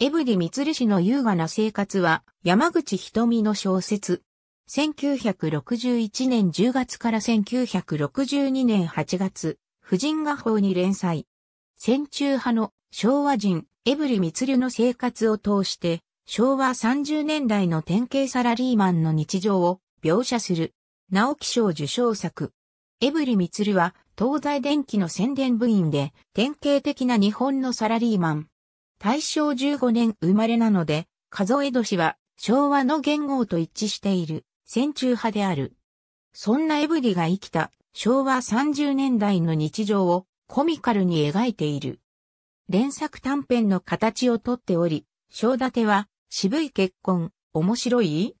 エブリ・ミツル氏の優雅な生活は山口瞳の小説。1961年10月から1962年8月、婦人画報に連載。戦中派の昭和人、エブリ・ミツルの生活を通して、昭和30年代の典型サラリーマンの日常を描写する。直木賞受賞作。エブリ・ミツルは東西電機の宣伝部員で典型的な日本のサラリーマン。大正15年生まれなので、数え年は昭和の元号と一致している、戦中派である。そんなエブリが生きた昭和30年代の日常をコミカルに描いている。連作短編の形をとっており、章立ては渋い結婚、面白い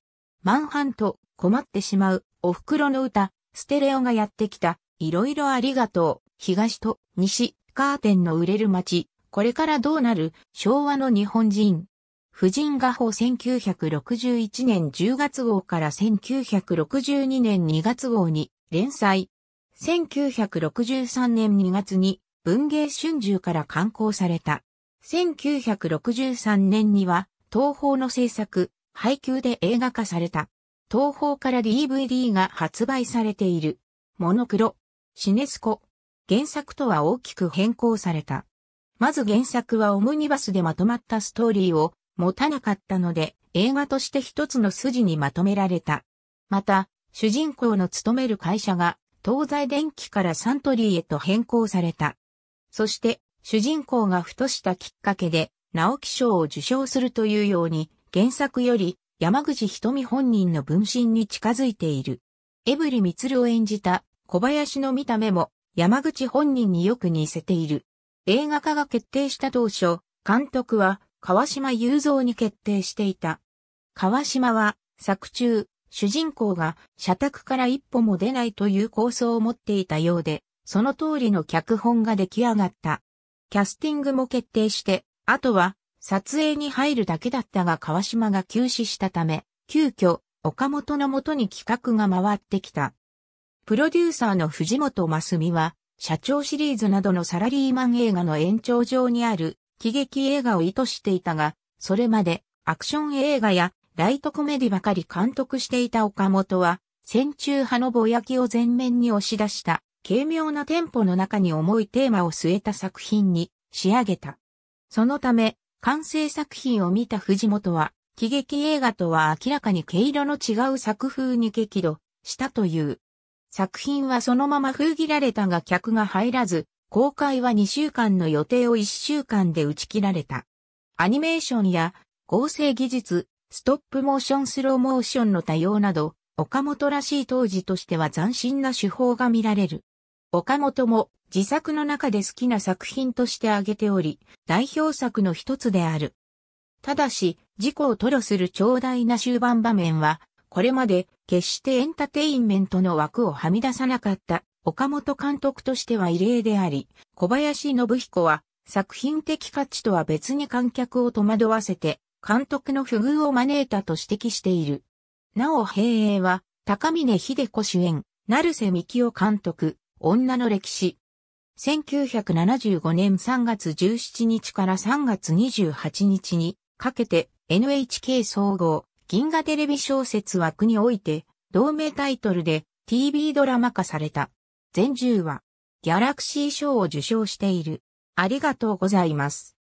マンハント、困ってしまう、お袋の歌、ステレオがやってきた、いろいろありがとう、東と西、カーテンの売れる街、これからどうなる昭和の日本人。婦人画報1961年10月号から1962年2月号に連載。1963年2月に文芸春秋から刊行された。1963年には東宝の制作、配給で映画化された。東宝から DVD が発売されている。モノクロ、シネスコ。原作とは大きく変更された。まず原作はオムニバスでまとまったストーリーを持たなかったので、映画として一つの筋にまとめられた。また、主人公の勤める会社が東西電機からサントリーへと変更された。そして、主人公がふとしたきっかけで、直木賞を受賞するというように、原作より山口瞳本人の分身に近づいている。エブリミツルを演じた小林の見た目も山口本人によく似せている。映画化が決定した当初、監督は川島雄三に決定していた。川島は作中、主人公が社宅から一歩も出ないという構想を持っていたようで、その通りの脚本が出来上がった。キャスティングも決定して、あとは撮影に入るだけだったが川島が休止したため、急遽岡本のもとに企画が回ってきた。プロデューサーの藤本真澄は社長シリーズなどのサラリーマン映画の延長上にある喜劇映画を意図していたが、それまでアクション映画やライトコメディばかり監督していた岡本は、戦中派のぼやきを前面に押し出した軽妙なテンポの中に重いテーマを据えた作品に仕上げた。そのため、完成作品を見た藤本は、喜劇映画とは明らかに毛色の違う作風に激怒したという。作品はそのまま封切られたが客が入らず、公開は2週間の予定を1週間で打ち切られた。アニメーションや合成技術、ストップモーションスローモーションの多様など、岡本らしい当時としては斬新な手法が見られる。岡本も自作の中で好きな作品として挙げており、代表作の一つである。ただし、事故を吐露する長大な終盤場面は、これまで決してエンタテインメントの枠をはみ出さなかった岡本監督としては異例であり、小林信彦は作品的価値とは別に観客を戸惑わせて、監督の不遇を招いたと指摘している。なお平英は、高峰秀子主演、成瀬幹夫監督、女の歴史。1975年3月17日から3月28日にかけて NHK 総合銀河テレビ小説枠において、同名タイトルで TV ドラマ化された。全10話、ギャラクシー賞を受賞している。ありがとうございます。